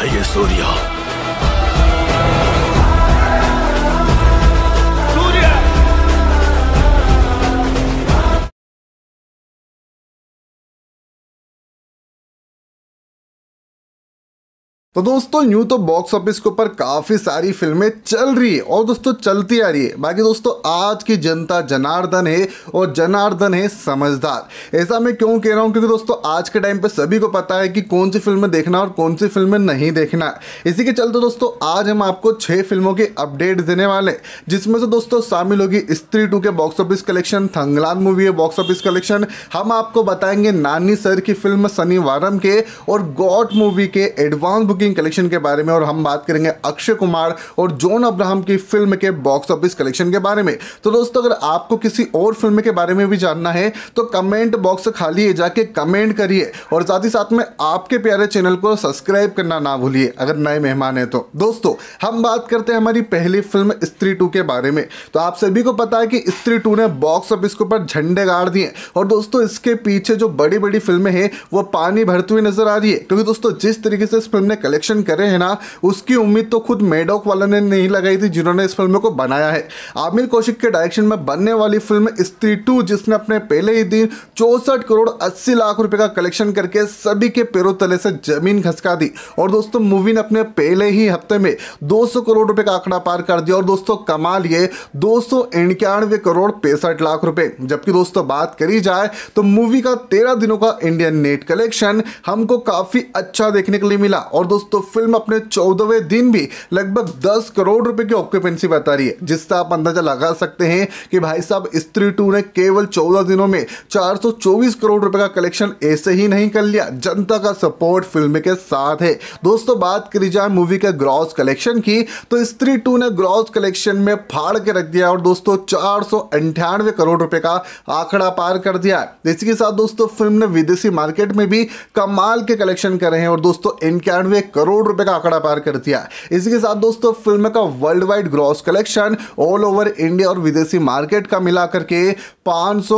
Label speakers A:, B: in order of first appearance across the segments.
A: 泰耶索利亚。तो दोस्तों न्यू तो box office के ऊपर काफ़ी सारी फिल्में चल रही है और दोस्तों चलती आ रही है बाकी दोस्तों आज की जनता जनार्दन है और जनार्दन है समझदार ऐसा मैं क्यों कह रहा हूँ क्योंकि दोस्तों आज के टाइम पे सभी को पता है कि कौन सी फिल्में देखना और कौन सी फिल्में नहीं देखना इसी के चलते दोस्तों आज हम आपको छः फिल्मों के अपडेट देने वाले जिसमें से दोस्तों शामिल होगी स्त्री टू के box office collection Thangalaan movie है बॉक्स ऑफिस कलेक्शन हम आपको बताएंगे नानी सर की फिल्म शनिवारम के और गॉड मूवी के एडवांस बुकिंग कलेक्शन के बारे में और हम बात करेंगे अक्षय कुमार और जॉन अब्राहम की फिल्म के बॉक्स ऑफिस कलेक्शन के बारे में तो दोस्तों अगर आपको किसी और फिल्म के बारे में भी जानना है तो कमेंट बॉक्स खाली है जाके कमेंट करिए और साथ ही साथ में आपके प्यारे चैनल को सब्सक्राइब करना ना भूलिए अगर नए मेहमान हैं तो दोस्तों हम बात करते हैं हमारी पहली फिल्म स्त्री टू के बारे में तो आप सभी को पता है कि स्त्री टू ने बॉक्स ऑफिस के ऊपर झंडे गाड़ दिए और दोस्तों इसके पीछे जो बड़ी बड़ी फिल्में हैं वो पानी भरती हुई नजर आ रही है क्योंकि दोस्तों जिस तरीके से इस फिल्म ने कलेक्शन करे हैं ना उसकी उम्मीद तो खुद मेडॉक वाला ने नहीं लगाई थी जिन्होंने इस फिल्म को बनाया है आमिर कौशिक के डायरेक्शन में बनने वाली फिल्म स्त्री टू जिसने अपने पहले ही दिन चौसठ करोड़ अस्सी लाख रुपए का कलेक्शन करके सभी के पैरों तले से जमीन खसका दी और दोस्तों मूवी ने अपने पहले ही हफ्ते में दो करोड़ रुपए का आंकड़ा पार कर दिया और दोस्तों कमाल ये दो करोड़ पैंसठ लाख रुपए जबकि दोस्तों बात करी जाए तो मूवी का तेरह दिनों का इंडियन नेट कलेक्शन हमको काफ़ी अच्छा देखने के लिए मिला और दोस्तों दोस्तों तो फिल्म अपने चौदहवें दिन भी लगभग दस करोड़ रुपए की ऑक्यूपेंसी बता रही है जिससे आप अंदाजा लगा सकते हैं कि भाई साहब स्त्री टू ने केवल चौदह दिनों में 424 करोड़ रुपए का कलेक्शन ऐसे ही नहीं कर लिया जनता का सपोर्ट फिल्म के साथ है दोस्तों बात करी जाए मूवी के ग्रॉस कलेक्शन की तो स्त्री टू ने ग्रॉस कलेक्शन में फाड़ के रख दिया और दोस्तों चार अंठानवे करोड़ रुपए का आंकड़ा पार कर दिया इसी के साथ दोस्तों फिल्म ने विदेशी मार्केट में भी कमाल के कलेक्शन करे हैं और दोस्तों इक्यानवे करोड़ रुपए का आंकड़ा पार कर दिया इसी के साथ दोस्तों फिल्म का world wide gross collection all over India और विदेशी मार्केट का मिला करके पांच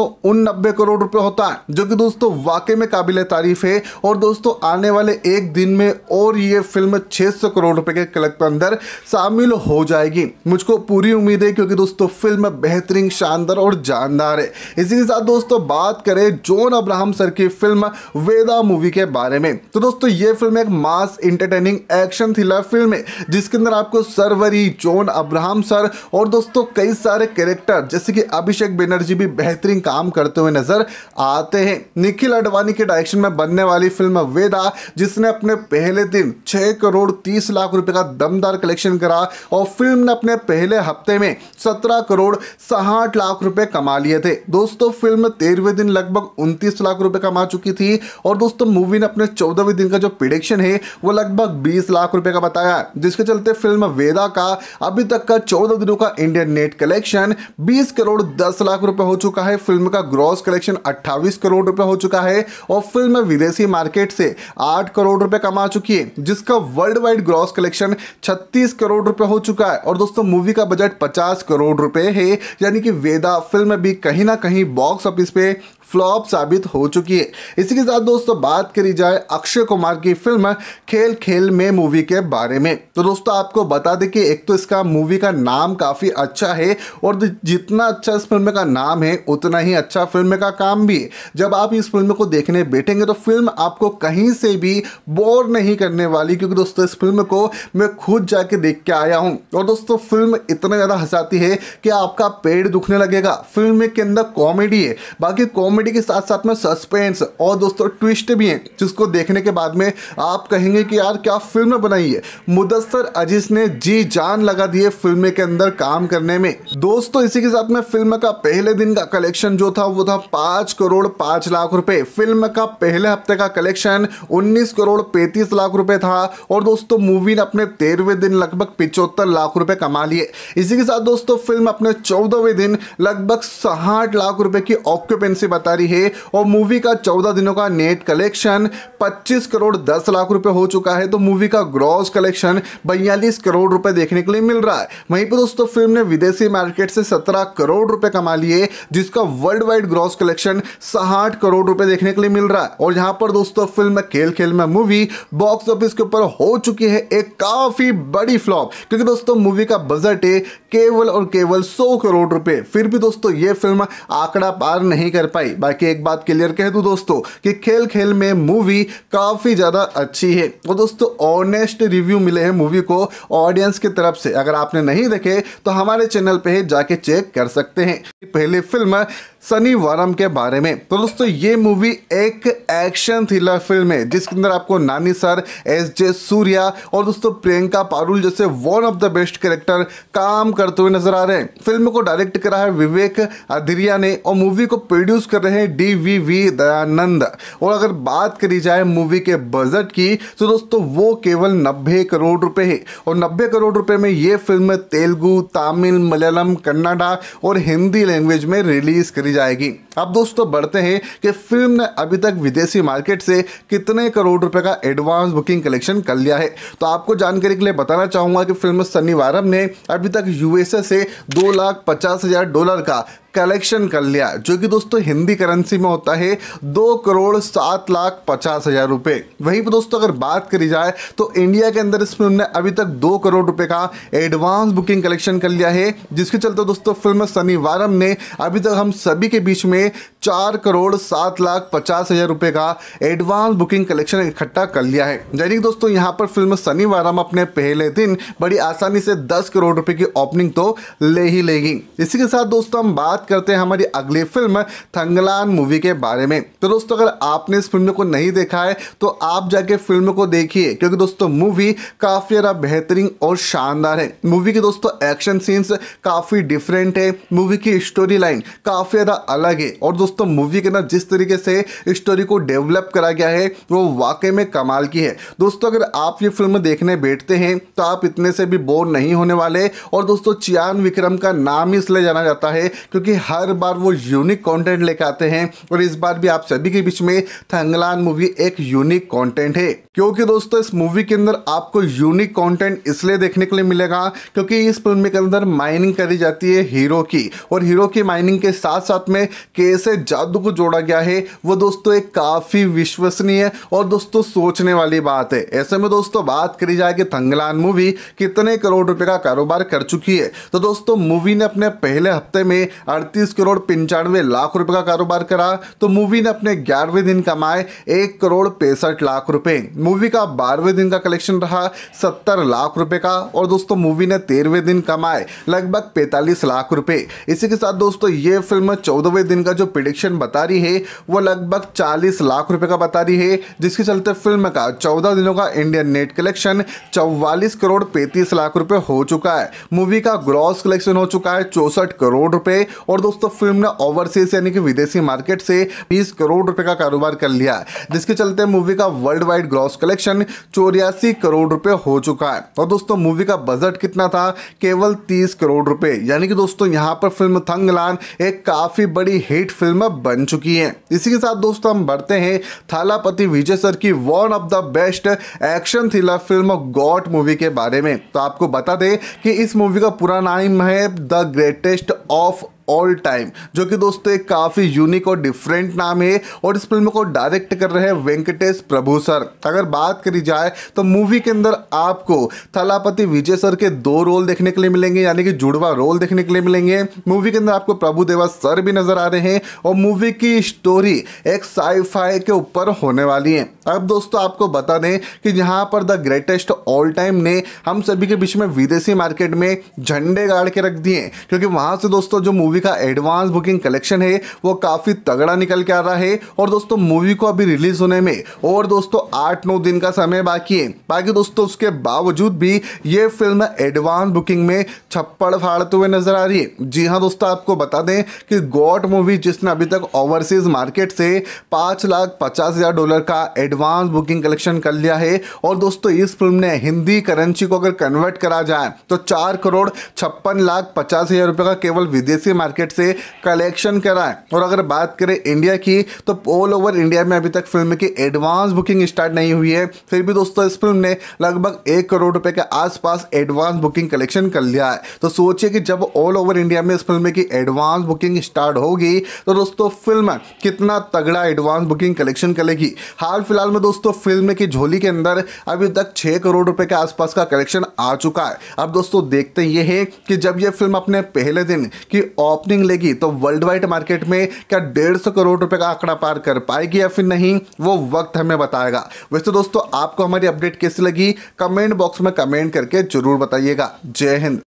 A: करोड़ रुपए होता है जो कि दोस्तों वाकई में काबिल तारीफ है और दोस्तों आने वाले एक दिन में और ये फिल्म छह करोड़ रुपए के क्लब के अंदर शामिल हो जाएगी मुझको पूरी उम्मीद है क्योंकि दोस्तों फिल्म बेहतरीन शानदार और जानदार है इसी के साथ दोस्तों बात करें जॉन अब्राहम सर की फिल्म वेदा मूवी के बारे में तो दोस्तों ये फिल्म एक mass inter entertaining action thriller film है जिसके अंदर आपको सरवरी जॉन अब्राहम सर और दोस्तों कई सारे कैरेक्टर जैसे कि अभिषेक बनर्जी भी बेहतरीन काम करते हुए नजर आते हैं निखिल अडवाणी के डायरेक्शन में बनने वाली फिल्म वेदा जिसने अपने पहले दिन छह करोड़ तीस लाख रुपए का दमदार कलेक्शन करा और फिल्म ने अपने पहले हफ्ते में सत्रह करोड़ साठ लाख रुपए कमा लिए थे दोस्तों फिल्म तेरहवें दिन लगभग उनतीस लाख रुपए कमा चुकी थी और दोस्तों मूवी ने अपने चौदहवें दिन का जो प्रिडिक्शन है वो लगभग लगभग 20 लाख रुपए का बताया जिसके चलते फिल्म वेदा का अभी तक का चौदह दिनों का Indian net collection 20 crore 10 lakh रुपए हो चुका है फिल्म का ग्रॉस कलेक्शन 28 करोड़ रुपए हो चुका है और फिल्म विदेशी मार्केट से 8 करोड़ रुपए कमा चुकी है जिसका वर्ल्ड वाइड ग्रॉस कलेक्शन छत्तीस करोड़ रुपए हो चुका है और दोस्तों मूवी का बजट पचास करोड़ रुपए है यानी कि वेदा फिल्म भी कहीं ना कहीं बॉक्स ऑफिस पे फ्लॉप साबित हो चुकी है इसी के साथ दोस्तों बात करी जाए अक्षय कुमार की फिल्म खेल खेल में मूवी के बारे में तो दोस्तों आपको बता दें कि एक तो इसका मूवी का नाम काफ़ी अच्छा है और जितना अच्छा इस फिल्म का नाम है उतना ही अच्छा फिल्म का काम भी है जब आप इस फिल्म को देखने बैठेंगे तो फिल्म आपको कहीं से भी बोर नहीं करने वाली क्योंकि दोस्तों इस फिल्म को मैं खुद जाके देख के आया हूँ और दोस्तों फिल्म इतना ज़्यादा हंसाती है कि आपका पेट दुखने लगेगा फिल्म के अंदर कॉमेडी है बाकी कॉमेडी के साथ साथ में सस्पेंस और दोस्तों ट्विस्ट भी हैं जिसको देखने के बाद में आप कहेंगे कि यार यार क्या फिल्म बनाई है मुदस्तर अजीज ने जी जान लगा दी है फिल्म के अंदर काम करने में दोस्तों इसी के साथ में फिल्म का पहले दिन का कलेक्शन जो था वो था पांच करोड़ पांच लाख रुपए फिल्म का पहले हफ्ते का कलेक्शन उन्नीस करोड़ पैंतीस लाख रुपए था और दोस्तों मूवी ने अपने तेरहवें दिन लगभग पिचहत्तर लाख रुपए कमा लिए इसी के साथ दोस्तों फिल्म अपने चौदहवें दिन लगभग साठ लाख रुपए की ऑक्यूपेंसी बता रही है और मूवी का चौदह दिनों का नेट कलेक्शन पच्चीस करोड़ दस लाख रुपए हो चुका करता है तो मूवी का ग्रॉस कलेक्शन बयालीस करोड़ रुपए देखने के लिए मिल रहा है वहीं पर दोस्तों फिल्म ने विदेशी मार्केट से सत्रह करोड़ रुपए कमा लिए जिसका वर्ल्ड वाइड ग्रॉस कलेक्शन साठ करोड़ रुपए देखने के लिए मिल रहा है और यहां पर दोस्तों फिल्म खेल खेल में मूवी बॉक्स ऑफिस के ऊपर हो चुकी है एक काफी बड़ी फ्लॉप क्योंकि दोस्तों मूवी का बजट है केवल और केवल सौ करोड़ रुपए फिर भी दोस्तों ये फिल्म आंकड़ा पार नहीं कर पाई बाकी एक बात क्लियर कह दू दोस्तों कि खेल खेल में मूवी काफी ज्यादा अच्छी है और दोस्तों ऑनेस्ट रिव्यू मिले हैं मूवी को ऑडियंस की तरफ से अगर आपने नहीं देखे तो हमारे चैनल पर जाके चेक कर सकते हैं पहली फिल्म वारम के बारे में तो दोस्तों ये मूवी एक एक्शन थ्रिलर फिल्म है जिसके अंदर आपको नानी सर एस जे सूर्या और दोस्तों प्रियंका पारुल जैसे one of the best character काम करते हुए नजर आ रहे हैं फिल्म को डायरेक्ट करा है विवेक अधिरिया ने और मूवी को प्रोड्यूस कर रहे हैं डी वी वी दयानंद और अगर बात करी जाए मूवी के बजट की तो दोस्तों वो केवल नब्बे करोड़ रुपए है और नब्बे करोड़ रुपए में ये फिल्म तेलुगु तमिल मलयालम कन्नाडा और हिंदी लैंग्वेज में रिलीज करी मानी जाएगी अब दोस्तों बढ़ते हैं कि फिल्म ने अभी तक विदेशी मार्केट से कितने करोड़ रुपए का एडवांस बुकिंग कलेक्शन कर लिया है तो आपको जानकारी के लिए बताना चाहूंगा कि फिल्म वारम ने अभी तक यूएसए से दो लाख पचास हज़ार डॉलर का कलेक्शन कर लिया जो कि दोस्तों हिंदी करेंसी में होता है दो करोड़ सात लाख पचास हजार रुपए वहीं पर दोस्तों अगर बात करी जाए तो इंडिया के अंदर इस फिल्म ने अभी तक दो करोड़ रुपए का एडवांस बुकिंग कलेक्शन कर लिया है जिसके चलते दोस्तों फिल्म शनिवारम ने अभी तक हम सभी के बीच में चार करोड़ सात लाख पचास हजार रुपए का एडवांस बुकिंग कलेक्शन इकट्ठा कर लिया है यानी दोस्तों यहाँ पर फिल्म शनिवार अपने पहले दिन बड़ी आसानी से दस करोड़ रुपए की ओपनिंग तो ले ही लेगी इसी के साथ दोस्तों हम बात बात करते हैं हमारी अगली फिल्म थंगलान मूवी के बारे में तो दोस्तों अगर आपने इस फिल्म को नहीं देखा है तो आप जाके फिल्म को देखिए क्योंकि दोस्तों मूवी काफ़ी ज़्यादा बेहतरीन और शानदार है मूवी के दोस्तों एक्शन सीन्स काफ़ी डिफरेंट है मूवी की स्टोरी लाइन काफ़ी ज़्यादा अलग है और दोस्तों मूवी के ना जिस तरीके से स्टोरी को डेवलप करा गया है वो वाकई में कमाल की है दोस्तों अगर आप ये फिल्म देखने बैठते हैं तो आप इतने से भी बोर नहीं होने वाले और दोस्तों चियान विक्रम का नाम ही इसलिए जाना जाता है क्योंकि कि हर बार वो यूनिक कंटेंट लेकर आते हैं और इस बार भी आप सभी के बीच में थंगलान मूवी एक यूनिक कंटेंट है क्योंकि दोस्तों इस मूवी के अंदर आपको यूनिक कंटेंट इसलिए देखने के लिए मिलेगा क्योंकि इस फिल्म के अंदर माइनिंग करी जाती है हीरो की और हीरो की माइनिंग के साथ साथ में कैसे जादू को जोड़ा गया है वो दोस्तों एक काफ़ी विश्वसनीय और दोस्तों सोचने वाली बात है ऐसे में दोस्तों बात करी जाए कि थंगलान मूवी कितने करोड़ रुपए का कारोबार कर चुकी है तो दोस्तों मूवी ने अपने पहले हफ्ते में अड़तीस करोड़ पंचानवे लाख रुपए का कारोबार करा तो मूवी ने अपने ग्यारहवें दिन कमाए एक करोड़ पैंसठ लाख रुपए मूवी का बारहवें दिन का कलेक्शन रहा सत्तर लाख रुपए का और दोस्तों मूवी ने तेरहवें दिन कमाए लगभग पैंतालीस लाख रुपए इसी के साथ दोस्तों ये फिल्म चौदहवें दिन का जो प्रिडिक्शन बता रही है वो लगभग चालीस लाख रुपए का बता रही है जिसके चलते फिल्म का चौदह दिनों का इंडियन नेट कलेक्शन चौवालीस करोड़ पैंतीस लाख रुपए हो चुका है मूवी का ग्रॉस कलेक्शन हो चुका है चौसठ करोड़ रुपए और दोस्तों फिल्म ने ओवरसीज यानी कि विदेशी मार्केट से 20 करोड़ रुपए का कारोबार कर लिया जिसके चलते मूवी का वर्ल्ड वाइड ग्रॉस कलेक्शन चौरासी करोड़ रुपए हो चुका है और दोस्तों मूवी का बजट कितना था केवल 30 करोड़ रुपए यानी कि दोस्तों यहाँ पर फिल्म थंगलान एक काफ़ी बड़ी हिट फिल्म बन चुकी है इसी के साथ दोस्तों हम बढ़ते हैं थालापति विजय सर की one of the best action thriller film GOAT movie के बारे में तो आपको बता दें कि इस मूवी का पूरा नाम है the greatest of all time जो कि दोस्तों एक काफ़ी यूनिक और डिफरेंट नाम है और इस फिल्म को डायरेक्ट कर रहे हैं वेंकटेश प्रभु सर अगर बात करी जाए तो मूवी के अंदर आपको थलापति विजय सर के दो रोल देखने के लिए मिलेंगे यानी कि जुड़वा रोल देखने के लिए मिलेंगे मूवी के अंदर आपको प्रभु देवा सर भी नज़र आ रहे हैं और मूवी की स्टोरी एक साईफाई के ऊपर होने वाली है अब दोस्तों आपको बता दें कि यहाँ पर द ग्रेटेस्ट ऑल टाइम ने हम सभी के बीच में विदेशी मार्केट में झंडे गाड़ के रख दिए क्योंकि वहाँ से दोस्तों जो मूवी का एडवांस बुकिंग कलेक्शन है वो काफ़ी तगड़ा निकल के आ रहा है और दोस्तों मूवी को अभी रिलीज होने में और दोस्तों आठ नौ दिन का समय बाकी है बाकी दोस्तों उसके बावजूद भी ये फिल्म एडवांस बुकिंग में छप्पड़ फाड़ते हुए नजर आ रही है जी हाँ दोस्तों आपको बता दें कि गॉड मूवी जिसने अभी तक ओवरसीज मार्केट से पाँच लाख पचास हज़ार डॉलर का एड एडवांस बुकिंग कलेक्शन कर लिया है और दोस्तों इस फिल्म ने हिंदी करेंसी को अगर कन्वर्ट करा जाए तो चार करोड़ छप्पन लाख पचास हज़ार रुपए का केवल विदेशी मार्केट से कलेक्शन करा है और अगर बात करें इंडिया की तो ऑल ओवर इंडिया में अभी तक फिल्म की एडवांस बुकिंग स्टार्ट नहीं हुई है फिर भी दोस्तों इस फिल्म ने लगभग एक करोड़ रुपए के आसपास एडवांस बुकिंग कलेक्शन कर लिया है तो सोचिए कि जब ऑल ओवर इंडिया में इस फिल्म की एडवांस बुकिंग स्टार्ट होगी तो दोस्तों फिल्म कितना तगड़ा एडवांस बुकिंग कलेक्शन करेगी हाल फिलहाल फिलहाल में दोस्तों फिल्म की झोली के अंदर अभी तक छह करोड़ रुपए के आसपास का कलेक्शन आ चुका है अब दोस्तों देखते ये है कि जब ये फिल्म अपने पहले दिन की ओपनिंग लेगी तो वर्ल्ड वाइड मार्केट में क्या डेढ़ सौ करोड़ रुपए का आंकड़ा पार कर पाएगी या फिर नहीं वो वक्त हमें बताएगा वैसे दोस्तों आपको हमारी अपडेट कैसी लगी कमेंट बॉक्स में कमेंट करके जरूर बताइएगा जय हिंद